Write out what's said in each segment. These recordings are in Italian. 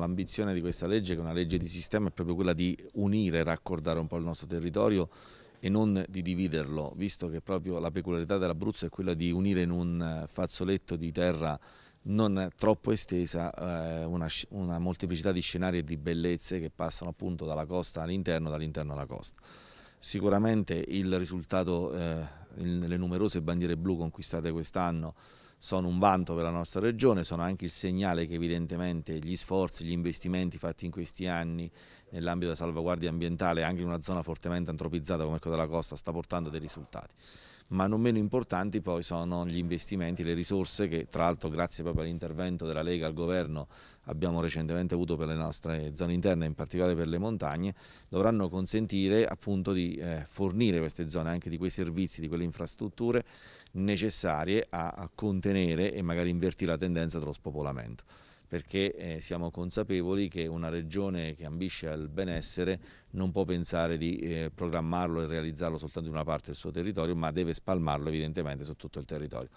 L'ambizione di questa legge, che è una legge di sistema, è proprio quella di unire, raccordare un po' il nostro territorio e non di dividerlo, visto che proprio la peculiarità dell'Abruzzo è quella di unire in un eh, fazzoletto di terra non troppo estesa eh, una, una molteplicità di scenari e di bellezze che passano appunto dalla costa all'interno, dall'interno alla costa. Sicuramente il risultato, eh, le numerose bandiere blu conquistate quest'anno, sono un vanto per la nostra regione, sono anche il segnale che evidentemente gli sforzi, gli investimenti fatti in questi anni nell'ambito della salvaguardia ambientale anche in una zona fortemente antropizzata come quella della costa sta portando dei risultati. Ma non meno importanti poi sono gli investimenti, le risorse che tra l'altro grazie proprio all'intervento della Lega al governo abbiamo recentemente avuto per le nostre zone interne, in particolare per le montagne, dovranno consentire appunto di eh, fornire queste zone anche di quei servizi, di quelle infrastrutture necessarie a, a contenere mantenere e magari invertire la tendenza dello spopolamento perché eh, siamo consapevoli che una regione che ambisce al benessere non può pensare di eh, programmarlo e realizzarlo soltanto in una parte del suo territorio, ma deve spalmarlo evidentemente su tutto il territorio.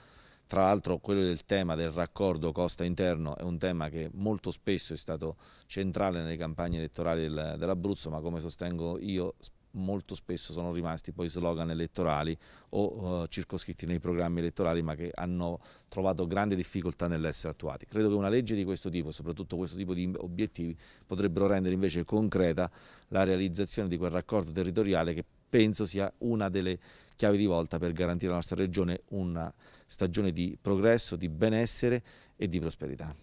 Tra l'altro quello del tema del raccordo costa interno è un tema che molto spesso è stato centrale nelle campagne elettorali del, dell'Abruzzo, ma come sostengo io molto spesso sono rimasti poi slogan elettorali o uh, circoscritti nei programmi elettorali ma che hanno trovato grande difficoltà nell'essere attuati. Credo che una legge di questo tipo, soprattutto questo tipo di obiettivi, potrebbero rendere invece concreta la realizzazione di quel raccordo territoriale che penso sia una delle chiavi di volta per garantire alla nostra regione una stagione di progresso, di benessere e di prosperità.